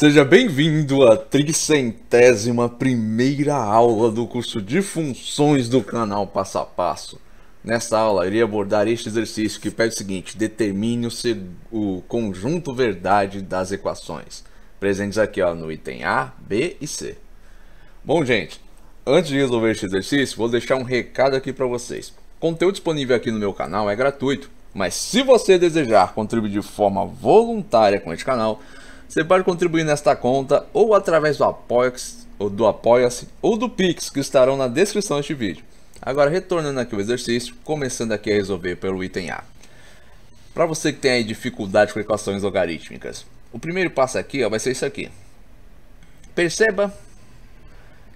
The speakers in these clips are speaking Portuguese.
Seja bem-vindo à tricentésima primeira aula do curso de funções do canal Passo a Passo. Nesta aula, irei abordar este exercício que pede o seguinte, determine o, o conjunto verdade das equações, presentes aqui ó, no item A, B e C. Bom, gente, antes de resolver este exercício, vou deixar um recado aqui para vocês. O conteúdo disponível aqui no meu canal é gratuito, mas se você desejar contribuir de forma voluntária com este canal, você pode contribuir nesta conta ou através do Apoia-se ou do apoia ou do Pix que estarão na descrição deste vídeo. Agora retornando aqui o exercício, começando aqui a resolver pelo item A. Para você que tem aí dificuldade com equações logarítmicas, o primeiro passo aqui ó, vai ser isso aqui. Perceba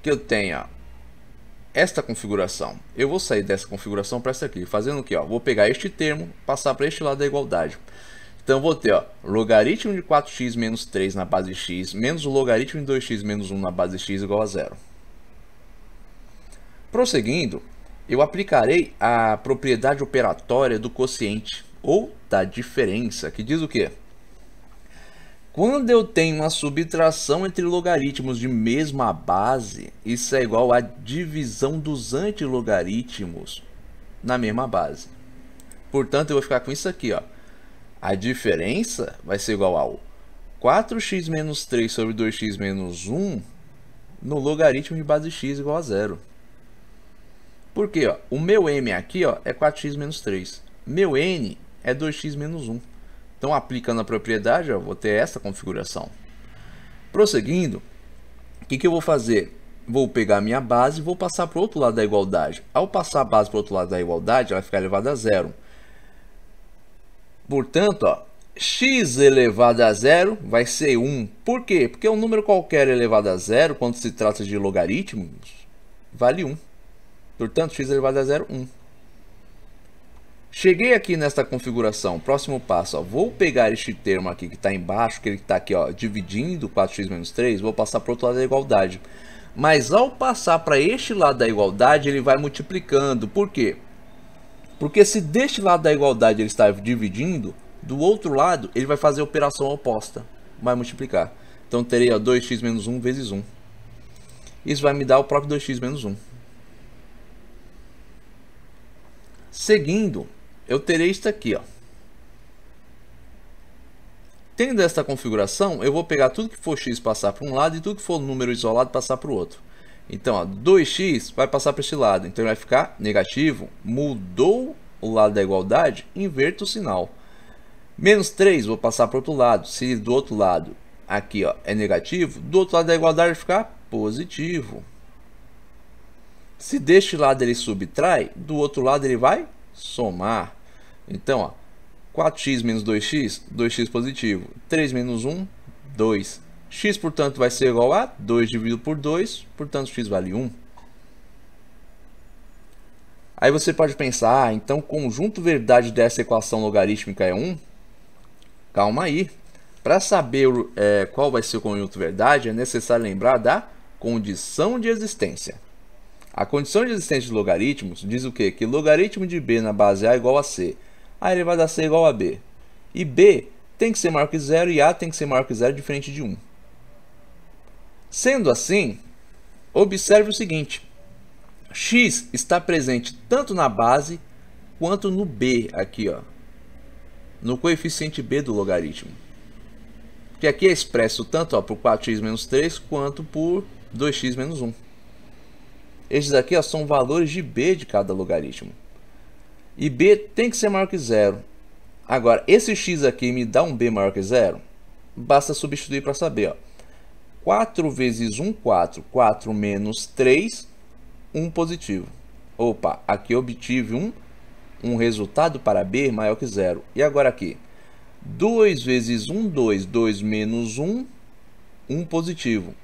que eu tenho esta configuração. Eu vou sair dessa configuração para essa aqui, fazendo o que? Ó, vou pegar este termo, passar para este lado da igualdade. Então vou ter ó, logaritmo de 4x menos 3 na base x menos o logaritmo de 2x menos 1 na base x igual a zero. Prosseguindo, eu aplicarei a propriedade operatória do quociente ou da diferença, que diz o quê? Quando eu tenho uma subtração entre logaritmos de mesma base, isso é igual à divisão dos antilogaritmos na mesma base. Portanto, eu vou ficar com isso aqui, ó. A diferença vai ser igual ao 4x menos 3 sobre 2x menos 1 no logaritmo de base x igual a zero. Porque ó, o meu m aqui ó, é 4x menos 3. Meu n é 2x menos 1. Então, aplicando a propriedade, eu vou ter essa configuração. Prosseguindo, o que, que eu vou fazer? Vou pegar a minha base e vou passar para o outro lado da igualdade. Ao passar a base para o outro lado da igualdade, ela vai ficar elevada a zero. Portanto, ó, x elevado a zero vai ser 1. Por quê? Porque um número qualquer elevado a zero, quando se trata de logaritmos, vale 1. Portanto, x elevado a zero, 1. Cheguei aqui nesta configuração, próximo passo, ó, vou pegar este termo aqui que está embaixo, que ele está aqui ó, dividindo 4x menos 3, vou passar para o outro lado da igualdade. Mas ao passar para este lado da igualdade, ele vai multiplicando, por quê? Porque se deste lado da igualdade ele está dividindo, do outro lado ele vai fazer a operação oposta, vai multiplicar. Então terei 2x menos 1 vezes 1. Isso vai me dar o próprio 2x menos 1. Seguindo, eu terei isto aqui. Ó. Tendo esta configuração, eu vou pegar tudo que for x passar para um lado e tudo que for número isolado passar para o outro. Então, ó, 2x vai passar para este lado, então ele vai ficar negativo. Mudou o lado da igualdade, inverto o sinal. Menos 3, vou passar para o outro lado. Se do outro lado aqui ó, é negativo, do outro lado da igualdade vai ficar positivo. Se deste lado ele subtrai, do outro lado ele vai somar. Então, ó, 4x menos 2x, 2x positivo. 3 menos 1, 2 x, portanto, vai ser igual a 2 dividido por 2, portanto, x vale 1. Aí você pode pensar, ah, então o conjunto verdade dessa equação logarítmica é 1? Calma aí. Para saber é, qual vai ser o conjunto verdade, é necessário lembrar da condição de existência. A condição de existência de logaritmos diz o quê? Que logaritmo de b na base a é igual a c. A elevado a c é igual a b. E b tem que ser maior que zero e a tem que ser maior que zero, diferente de 1. Sendo assim, observe o seguinte: x está presente tanto na base quanto no b aqui, ó, no coeficiente b do logaritmo. Que aqui é expresso tanto ó, por 4x menos 3 quanto por 2x menos 1. Estes aqui ó, são valores de b de cada logaritmo. E b tem que ser maior que zero. Agora, esse x aqui me dá um b maior que zero? Basta substituir para saber. Ó. 4 vezes 1, 4. 4 menos 3, 1 positivo. Opa, aqui obtive um, um resultado para B maior que zero. E agora aqui? 2 vezes 1, 2. 2 menos 1, 1 positivo.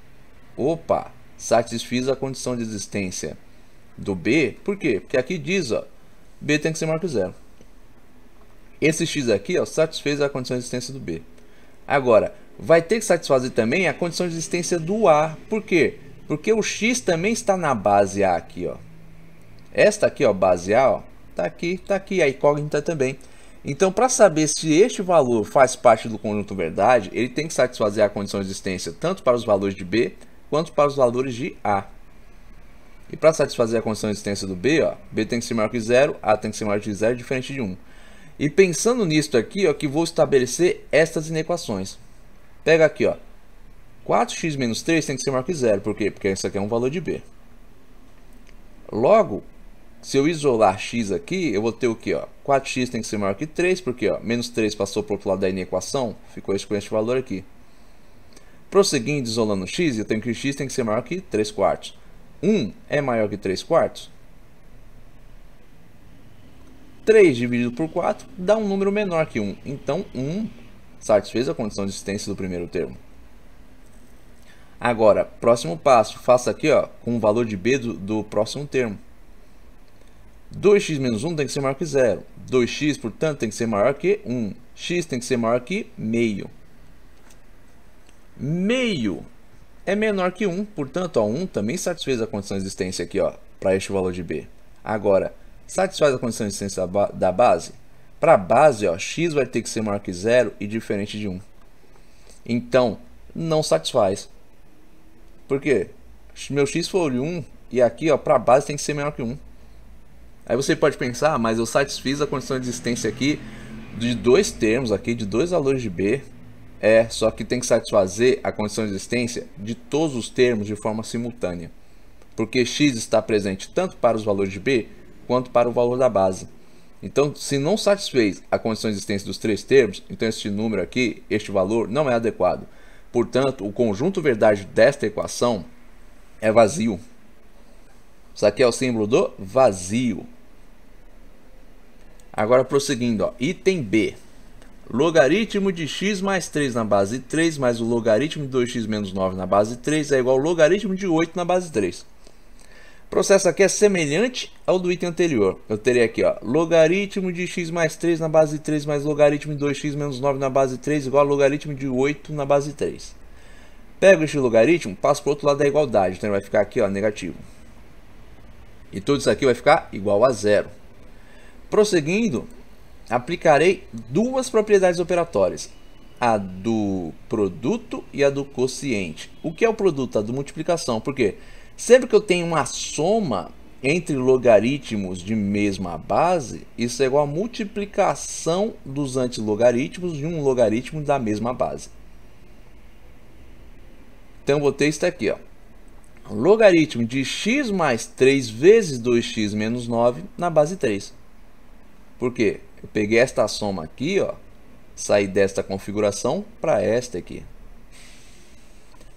Opa, satisfiz a condição de existência do B. Por quê? Porque aqui diz, ó, B tem que ser maior que zero. Esse x aqui ó, satisfez a condição de existência do B. Agora, vai ter que satisfazer também a condição de existência do A. Por quê? Porque o X também está na base A aqui, ó. Esta aqui, ó, base A, ó, tá aqui, tá aqui, a incógnita também. Então, para saber se este valor faz parte do conjunto verdade, ele tem que satisfazer a condição de existência tanto para os valores de B quanto para os valores de A. E para satisfazer a condição de existência do B, ó, B tem que ser maior que zero, A tem que ser maior que zero, é diferente de 1. E pensando nisto aqui, ó, que vou estabelecer estas inequações. Pega aqui, ó. 4x menos 3 tem que ser maior que zero. Por quê? Porque isso aqui é um valor de B. Logo, se eu isolar x aqui, eu vou ter o quê? Ó? 4x tem que ser maior que 3, porque ó, menos 3 passou para o outro lado da inequação, ficou isso com este valor aqui. Prosseguindo, isolando x, eu tenho que x tem que ser maior que 3 quartos. 1 é maior que 3 quartos? 3 dividido por 4 dá um número menor que 1. Então, 1 satisfez a condição de existência do primeiro termo. Agora, próximo passo, faça aqui ó, com o valor de b do, do próximo termo. 2x menos 1 tem que ser maior que zero. 2x, portanto, tem que ser maior que 1. x tem que ser maior que meio. Meio é menor que 1, portanto, ó, 1 também satisfez a condição de existência aqui para este valor de b. Agora, satisfaz a condição de existência da, ba da base? Para a base, ó, x vai ter que ser maior que zero e diferente de 1. Então, não satisfaz. Por quê? Se meu x for 1 e aqui para a base tem que ser menor que 1. Aí você pode pensar, ah, mas eu satisfiz a condição de existência aqui de dois termos aqui, de dois valores de b. É, só que tem que satisfazer a condição de existência de todos os termos de forma simultânea. Porque x está presente tanto para os valores de b quanto para o valor da base. Então, se não satisfez a condição de existência dos três termos, então este número aqui, este valor, não é adequado. Portanto, o conjunto verdade desta equação é vazio. Isso aqui é o símbolo do vazio. Agora, prosseguindo, ó, item B. Logaritmo de x mais 3 na base 3 mais o logaritmo de 2x menos 9 na base 3 é igual ao logaritmo de 8 na base 3. O processo aqui é semelhante ao do item anterior. Eu teria aqui, ó, logaritmo de x mais 3 na base 3 mais logaritmo de 2x menos 9 na base 3 igual a logaritmo de 8 na base 3. Pego este logaritmo, passo para o outro lado da igualdade, então vai ficar aqui, ó, negativo. E tudo isso aqui vai ficar igual a zero. Prosseguindo, aplicarei duas propriedades operatórias, a do produto e a do quociente. O que é o produto? A do multiplicação, Por quê? Sempre que eu tenho uma soma entre logaritmos de mesma base, isso é igual a multiplicação dos antilogaritmos de um logaritmo da mesma base. Então, vou ter isso aqui. Ó. Logaritmo de x mais 3 vezes 2x menos 9 na base 3. Por quê? Eu peguei esta soma aqui, ó, saí desta configuração para esta aqui.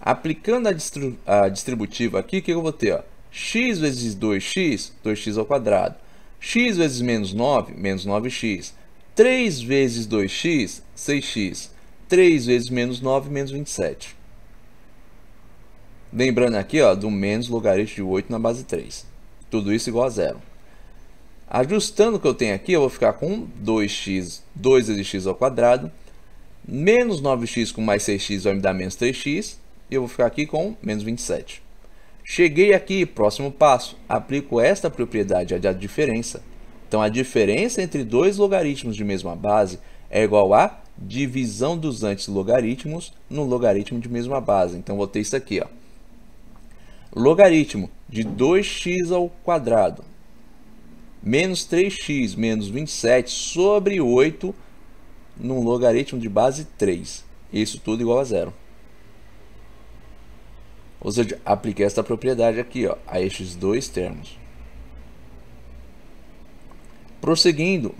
Aplicando a, distributiva aqui, o que eu vou ter? Ó? x vezes 2x, 2x ao quadrado. x vezes menos 9, menos 9x. 3 vezes 2x, 6x. 3 vezes menos 9, menos 27. Lembrando aqui ó, do menos logaritmo de 8 na base 3. Tudo isso igual a zero. Ajustando o que eu tenho aqui, eu vou ficar com 2x, 2 vezes x ao quadrado. Menos 9x com mais 6x vai me dar menos 3x e eu vou ficar aqui com menos 27. Cheguei aqui, próximo passo, aplico esta propriedade da diferença. Então, a diferença entre dois logaritmos de mesma base é igual a divisão dos logaritmos no logaritmo de mesma base. Então, vou ter isso aqui. Ó. Logaritmo de 2x ao quadrado menos 3x menos 27 sobre 8 no logaritmo de base 3. Isso tudo igual a zero. Ou seja, apliquei esta propriedade aqui ó, a estes dois termos. Prosseguindo,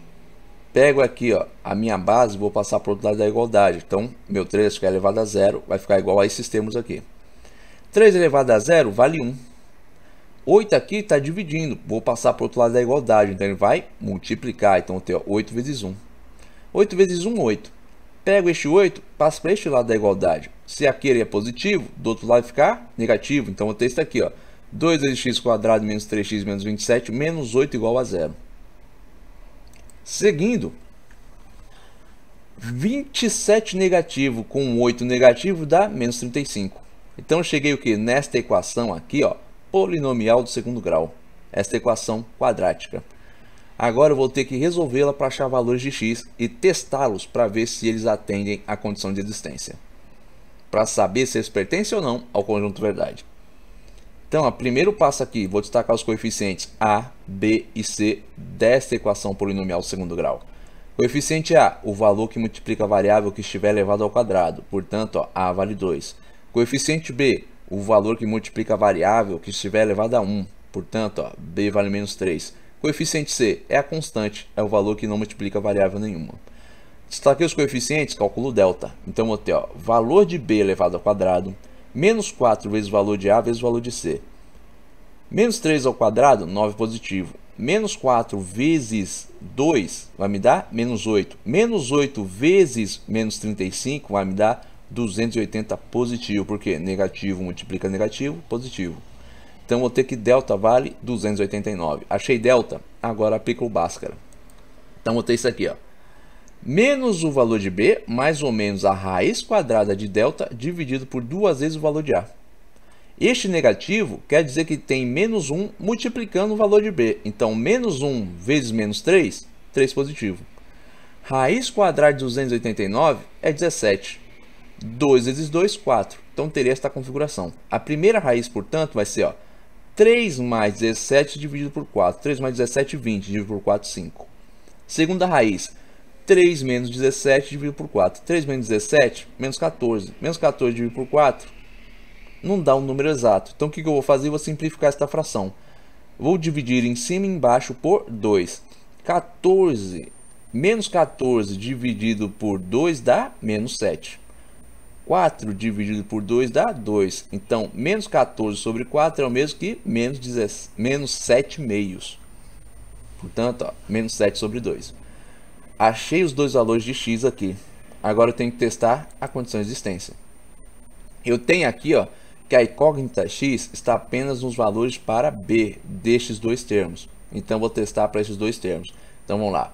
pego aqui ó, a minha base vou passar para o outro lado da igualdade. Então, meu 3 que é elevado a zero vai ficar igual a esses termos aqui. 3 elevado a zero vale 1. 8 aqui está dividindo, vou passar para o outro lado da igualdade. Então, ele vai multiplicar. Então, eu tenho ó, 8 vezes 1. 8 vezes 1, 8. Pego este 8, passo para este lado da igualdade. Se aquele é positivo, do outro lado ficar negativo. Então o texto tá aqui, ó. 2x² menos 3x menos 27 menos 8 igual a zero. Seguindo, 27 negativo com 8 negativo dá menos 35. Então eu cheguei o que? Nesta equação aqui, ó, polinomial do segundo grau. Esta equação quadrática. Agora eu vou ter que resolvê-la para achar valores de x e testá-los para ver se eles atendem à condição de existência. Para saber se eles pertencem ou não ao conjunto verdade. Então, o primeiro passo aqui, vou destacar os coeficientes a, b e c desta equação polinomial segundo grau. Coeficiente a, o valor que multiplica a variável que estiver elevado ao quadrado, portanto, ó, a vale 2. Coeficiente b, o valor que multiplica a variável que estiver elevado a 1, portanto, ó, b vale menos 3. Coeficiente C é a constante, é o valor que não multiplica variável nenhuma. Destaquei os coeficientes, calculo delta. Então vou ter ó, valor de b elevado ao quadrado, menos 4 vezes o valor de a vezes o valor de c. Menos 3 ao quadrado, 9 positivo. Menos 4 vezes 2 vai me dar menos 8. Menos 8 vezes menos 35 vai me dar 280 positivo, porque negativo multiplica negativo, positivo. Então vou ter que delta vale 289. Achei delta, agora aplico o Bhaskara. Então vou ter isso aqui, ó. Menos o valor de B, mais ou menos a raiz quadrada de delta dividido por duas vezes o valor de A. Este negativo quer dizer que tem menos 1 multiplicando o valor de B. Então, menos 1 vezes menos 3, 3 positivo. Raiz quadrada de 289 é 17. 2 vezes 2, 4. Então, teria esta configuração. A primeira raiz, portanto, vai ser ó, 3 mais 17 dividido por 4. 3 mais 17, 20. Dividido por 4, 5. Segunda raiz. 3 menos 17 dividido por 4. 3 menos 17, menos 14. Menos 14 dividido por 4 não dá um número exato. Então, o que eu vou fazer? Eu vou simplificar esta fração. Vou dividir em cima e embaixo por 2. 14 menos 14 dividido por 2 dá menos 7. 4 dividido por 2 dá 2. Então, menos 14 sobre 4 é o mesmo que menos, 10, menos 7 meios. Portanto, ó, menos 7 sobre 2. Achei os dois valores de x aqui. Agora eu tenho que testar a condição de existência. Eu tenho aqui ó, que a incógnita x está apenas nos valores para b destes dois termos. Então, vou testar para esses dois termos. Então, vamos lá.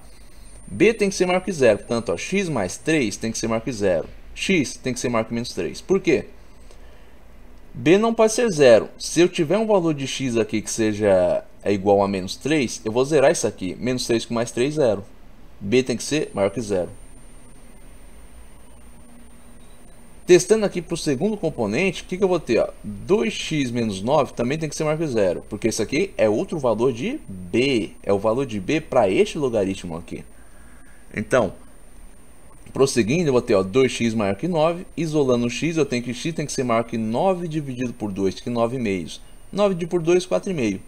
b tem que ser maior que zero. Portanto, ó, x mais 3 tem que ser maior que zero x tem que ser maior que menos 3. Por quê? b não pode ser zero. Se eu tiver um valor de x aqui que seja é igual a menos 3, eu vou zerar isso aqui. Menos 3 com mais 3, zero. b tem que ser maior que zero. Testando aqui para o segundo componente, o que, que eu vou ter? Ó? 2x menos 9 também tem que ser maior que zero, porque isso aqui é outro valor de b. É o valor de b para este logaritmo aqui. Então, Prosseguindo, eu vou ter ó, 2x maior que 9. Isolando x, eu tenho que x tem que ser maior que 9 dividido por 2, que é 9 meios. 9 dividido por 2, 4,5.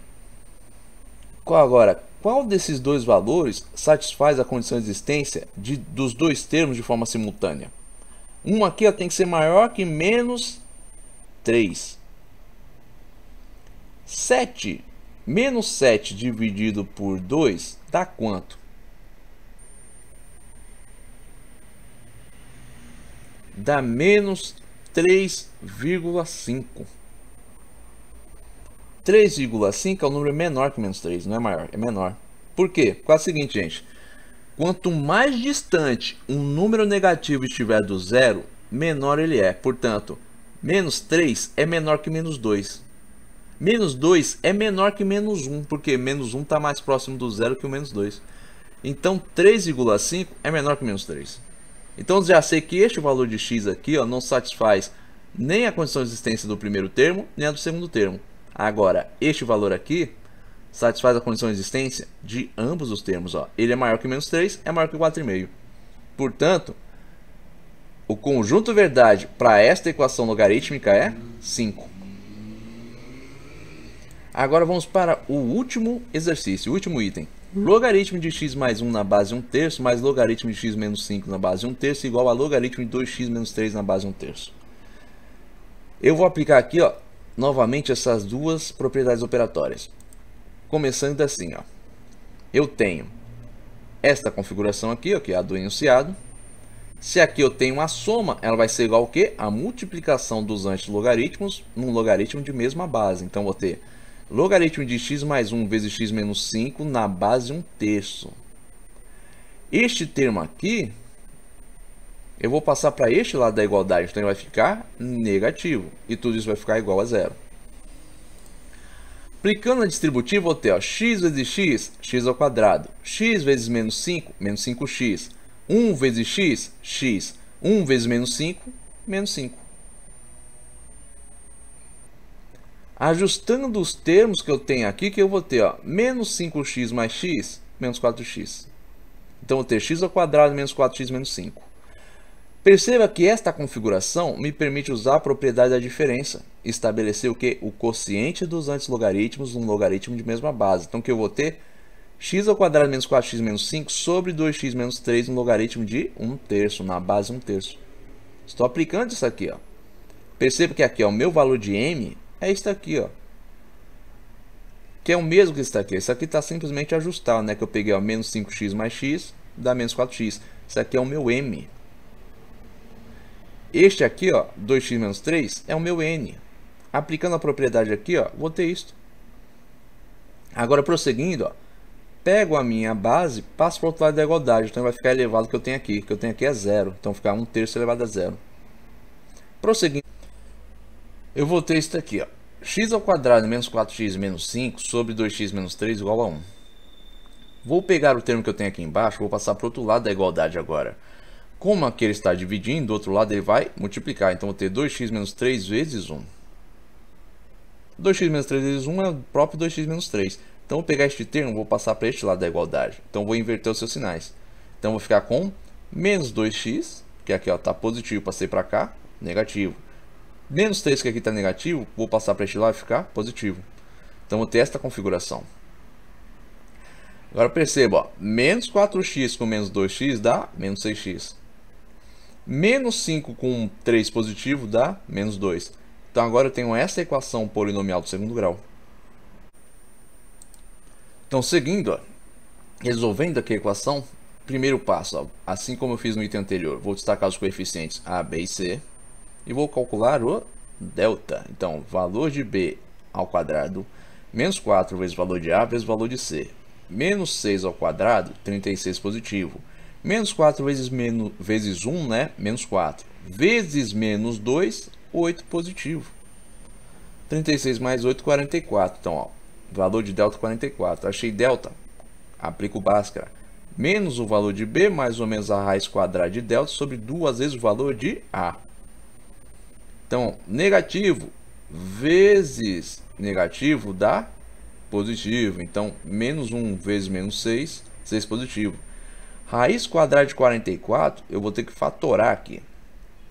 Qual agora? Qual desses dois valores satisfaz a condição de existência de, dos dois termos de forma simultânea? Um aqui ó, tem que ser maior que menos 3. 7 menos 7 dividido por 2 dá quanto? dá menos 3,5. 3,5 é um número menor que menos 3, não é maior, é menor. Por quê? Por é o seguinte, gente. Quanto mais distante um número negativo estiver do zero, menor ele é. Portanto, menos 3 é menor que menos 2. Menos 2 é menor que menos 1, porque menos 1 está mais próximo do zero que o menos 2. Então, 3,5 é menor que menos 3. Então já sei que este valor de x aqui ó, não satisfaz nem a condição de existência do primeiro termo, nem a do segundo termo. Agora, este valor aqui satisfaz a condição de existência de ambos os termos. Ó. Ele é maior que menos 3, é maior que 4,5. Portanto, o conjunto verdade para esta equação logarítmica é 5. Agora vamos para o último exercício, o último item. Logaritmo de x mais 1 na base 1 terço, mais logaritmo de x menos 5 na base 1 terço, igual a logaritmo de 2x menos 3 na base 1 terço. Eu vou aplicar aqui, ó, novamente, essas duas propriedades operatórias. Começando assim, ó. Eu tenho esta configuração aqui, ó, que é a do enunciado. Se aqui eu tenho uma soma, ela vai ser igual ao quê? A multiplicação dos antilogaritmos num logaritmo de mesma base. Então, vou ter Logaritmo de x mais 1 vezes x menos 5 na base 1 terço. Este termo aqui, eu vou passar para este lado da igualdade, então ele vai ficar negativo. E tudo isso vai ficar igual a zero. Aplicando a distributiva, eu tenho ó, x vezes x, x ao quadrado. x vezes menos 5, menos 5x. 1 vezes x, x. 1 vezes menos 5, menos 5. ajustando os termos que eu tenho aqui, que eu vou ter ó, menos 5x mais x, menos 4x. Então, eu vou ter x ao quadrado menos 4x menos 5. Perceba que esta configuração me permite usar a propriedade da diferença, estabelecer o quê? O quociente dos antilogaritmos num logaritmo de mesma base. Então, que eu vou ter x ao quadrado menos 4x menos 5 sobre 2x menos 3 no logaritmo de 1 terço, na base 1 terço. Estou aplicando isso aqui. Ó. Perceba que aqui ó, o meu valor de m é isso aqui, ó. Que é o mesmo que isso aqui. Isso aqui está simplesmente ajustado, né? Que eu peguei, ó, menos 5x mais x, dá menos 4x. Isso aqui é o meu m. Este aqui, ó, 2x menos 3, é o meu n. Aplicando a propriedade aqui, ó, vou ter isto. Agora, prosseguindo, ó, pego a minha base, passo para o outro lado da igualdade. Então, vai ficar elevado que eu tenho aqui. que eu tenho aqui é zero. Então, ficar 1 terço elevado a zero. Prosseguindo. Eu vou ter isso aqui, ó. x ao quadrado menos 4x menos 5 sobre 2x menos 3 igual a 1. Vou pegar o termo que eu tenho aqui embaixo, vou passar para o outro lado da igualdade agora. Como aqui ele está dividindo, do outro lado ele vai multiplicar. Então, vou ter 2x menos 3 vezes 1. 2x menos 3 vezes 1 é o próprio 2x menos 3. Então, vou pegar este termo vou passar para este lado da igualdade. Então, vou inverter os seus sinais. Então, vou ficar com menos 2x, que aqui está positivo, passei para cá, negativo. Menos 3 que aqui está negativo, vou passar para este lado e ficar positivo. Então vou ter esta configuração. Agora perceba, ó, menos 4x com menos 2x dá menos 6x. Menos 5 com 3 positivo dá menos 2. Então agora eu tenho essa equação polinomial do segundo grau. Então seguindo, ó, resolvendo aqui a equação, primeiro passo, ó, assim como eu fiz no item anterior, vou destacar os coeficientes a, b e c e vou calcular o delta. Então, valor de B ao quadrado menos 4 vezes o valor de A vezes o valor de C. Menos 6 ao quadrado, 36 positivo. Menos 4 né? vezes, menos, vezes 1, né? Menos 4. Vezes menos 2, 8 positivo. 36 mais 8, 44. Então, ó, valor de delta 44. Achei delta, aplico o Bhaskara. Menos o valor de B, mais ou menos a raiz quadrada de delta, sobre duas vezes o valor de A. Então, negativo vezes negativo dá positivo. Então, menos 1 vezes menos 6, 6 positivo. Raiz quadrada de 44, eu vou ter que fatorar aqui.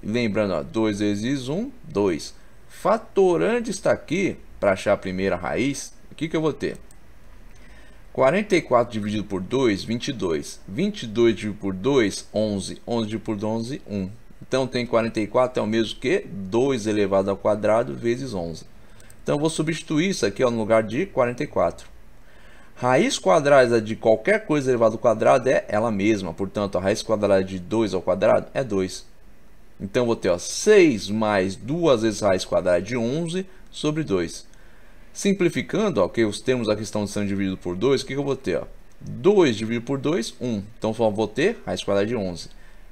Lembrando, ó, 2 vezes 1, 2. Fatorando está aqui, para achar a primeira raiz, o que, que eu vou ter? 44 dividido por 2, 22. 22 dividido por 2, 11. 11 dividido por 11, 1. Então tem 44 é o mesmo que 2 elevado ao quadrado vezes 11. Então vou substituir isso aqui ó, no lugar de 44. Raiz quadrada de qualquer coisa elevado ao quadrado é ela mesma. Portanto, a raiz quadrada de 2 ao quadrado é 2. Então vou ter ó, 6 mais 2 vezes raiz quadrada de 11 sobre 2. Simplificando, ó, que os termos aqui estão sendo divididos por 2, o que, que eu vou ter? Ó? 2 dividido por 2, 1. Então vou ter raiz quadrada de 11.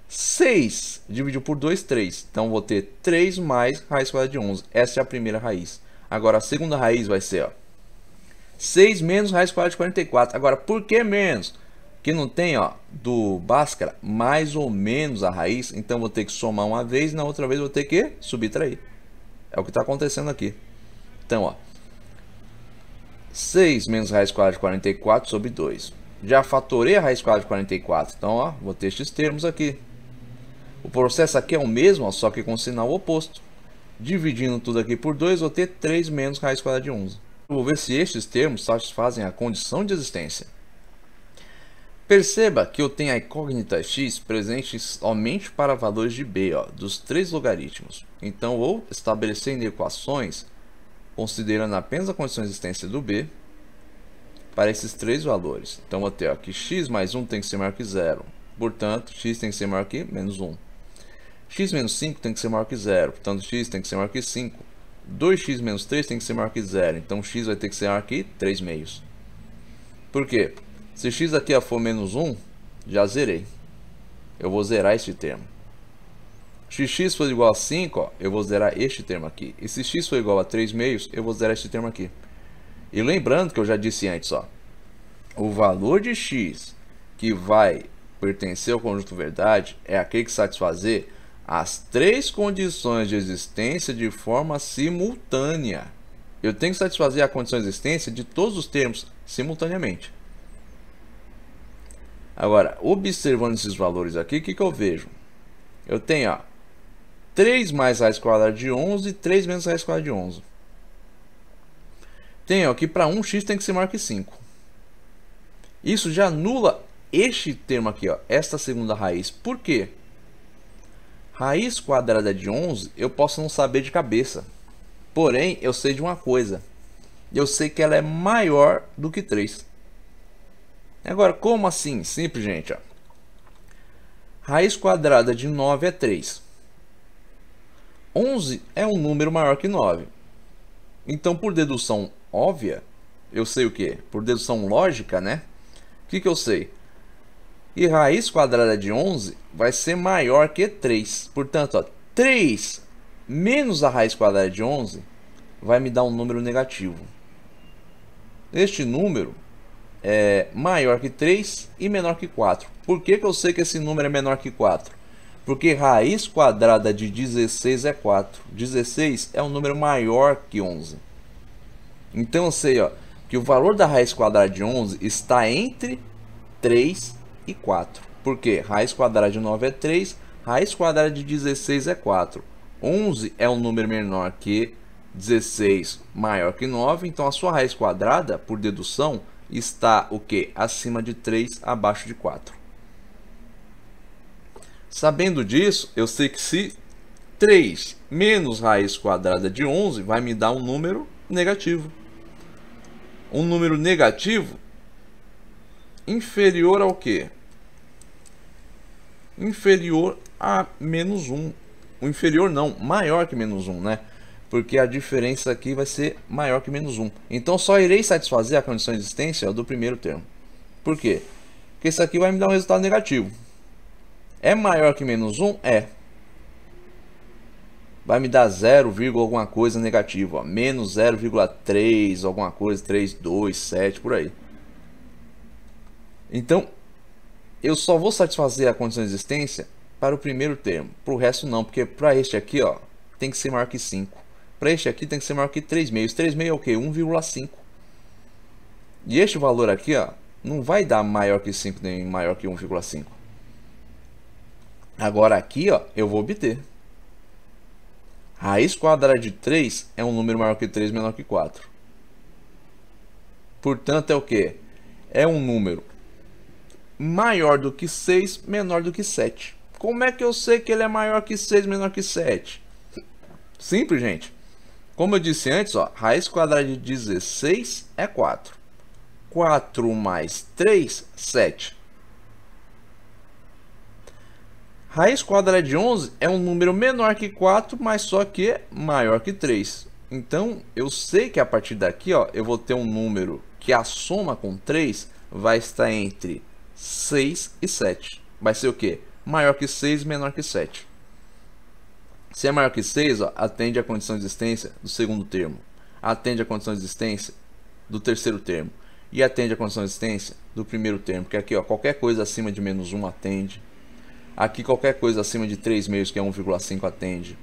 6 dividido por 2, 3. Então, vou ter 3 mais raiz quadrada de 11. Essa é a primeira raiz. Agora, a segunda raiz vai ser ó, 6 menos raiz quadrada de 44. Agora, por que menos? Que não tem ó, do Bhaskara mais ou menos a raiz. Então, vou ter que somar uma vez e na outra vez vou ter que subtrair. É o que está acontecendo aqui. Então, ó, 6 menos raiz quadrada de 44 sobre 2. Já fatorei a raiz quadrada de 44. Então, ó, vou ter estes termos aqui. O processo aqui é o mesmo, só que com sinal oposto. Dividindo tudo aqui por 2, vou ter 3 menos raiz quadrada de 11. Vou ver se estes termos satisfazem a condição de existência. Perceba que eu tenho a incógnita x presente somente para valores de b, ó, dos três logaritmos. Então, vou estabelecendo equações, considerando apenas a condição de existência do b, para esses três valores. Então, vou ter ó, que x mais 1 tem que ser maior que zero. Portanto, x tem que ser maior que menos 1 x menos 5 tem que ser maior que zero, portanto x tem que ser maior que 5. 2x menos 3 tem que ser maior que zero, então x vai ter que ser maior que 3 meios. Por quê? Se x aqui for menos 1, já zerei. Eu vou zerar este termo. Se x for igual a 5, ó, eu vou zerar este termo aqui. E se x for igual a 3 meios, eu vou zerar este termo aqui. E lembrando que eu já disse antes, ó, o valor de x que vai pertencer ao conjunto verdade é aquele que satisfazer as três condições de existência de forma simultânea. Eu tenho que satisfazer a condição de existência de todos os termos simultaneamente. Agora, observando esses valores aqui, o que, que eu vejo? Eu tenho ó, 3 mais raiz quadrada de 11 e 3 menos raiz quadrada de 11. Tenho aqui que para 1x tem que ser maior que 5. Isso já anula este termo aqui, ó, esta segunda raiz. Por quê? Raiz quadrada de 11 eu posso não saber de cabeça. Porém, eu sei de uma coisa. Eu sei que ela é maior do que 3. Agora, como assim? Simples, gente. Ó. Raiz quadrada de 9 é 3. 11 é um número maior que 9. Então, por dedução óbvia, eu sei o quê? Por dedução lógica, né? O que, que eu sei? E raiz quadrada de 11 vai ser maior que 3. Portanto, ó, 3 menos a raiz quadrada de 11 vai me dar um número negativo. Este número é maior que 3 e menor que 4. Por que, que eu sei que esse número é menor que 4? Porque raiz quadrada de 16 é 4. 16 é um número maior que 11. Então eu sei ó, que o valor da raiz quadrada de 11 está entre 3 e 4. quê? raiz quadrada de 9 é 3, raiz quadrada de 16 é 4. 11 é um número menor que 16, maior que 9, então a sua raiz quadrada, por dedução, está o quê? Acima de 3, abaixo de 4. Sabendo disso, eu sei que se 3 menos raiz quadrada de 11 vai me dar um número negativo. Um número negativo inferior ao quê? inferior a menos 1. O inferior não, maior que menos 1, né? Porque a diferença aqui vai ser maior que menos 1. Então só irei satisfazer a condição de existência do primeiro termo. Por quê? Porque isso aqui vai me dar um resultado negativo. É maior que menos 1? É. Vai me dar 0, alguma coisa negativo. Ó. Menos 0,3, alguma coisa, 3, 2, 7, por aí. Então, eu só vou satisfazer a condição de existência para o primeiro termo. Para o resto não, porque para este aqui ó, tem que ser maior que 5. Para este aqui tem que ser maior que 3 meios. é o quê? 1,5. E este valor aqui ó, não vai dar maior que 5 nem maior que 1,5. Agora aqui ó, eu vou obter. Raiz quadrada de 3 é um número maior que 3 menor que 4. Portanto, é o quê? É um número maior do que 6, menor do que 7. Como é que eu sei que ele é maior que 6, menor que 7? Simples, gente. Como eu disse antes, ó, raiz quadrada de 16 é 4. 4 mais 3, 7. Raiz quadrada de 11 é um número menor que 4, mas só que maior que 3. Então, eu sei que a partir daqui ó, eu vou ter um número que a soma com 3 vai estar entre 6 e 7. Vai ser o quê? Maior que 6 menor que 7. Se é maior que 6, ó, atende à condição de existência do segundo termo. Atende à condição de existência do terceiro termo. E atende à condição de existência do primeiro termo. Porque aqui ó, qualquer coisa acima de menos 1 atende. Aqui qualquer coisa acima de 3 meios, que é 1,5, atende.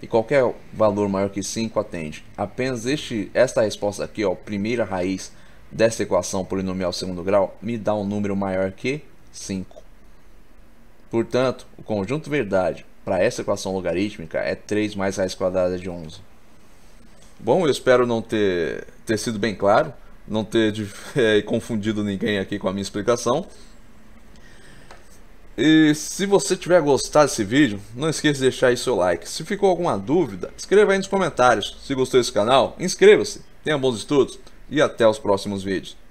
E qualquer valor maior que 5 atende. Apenas este, esta resposta aqui, ó, primeira raiz dessa equação polinomial segundo grau me dá um número maior que 5. Portanto, o conjunto verdade para essa equação logarítmica é 3 mais raiz quadrada de 11. Bom, eu espero não ter, ter sido bem claro, não ter é, confundido ninguém aqui com a minha explicação. E se você tiver gostado desse vídeo, não esqueça de deixar aí seu like. Se ficou alguma dúvida, escreva aí nos comentários. Se gostou desse canal, inscreva-se. Tenha bons estudos e até os próximos vídeos.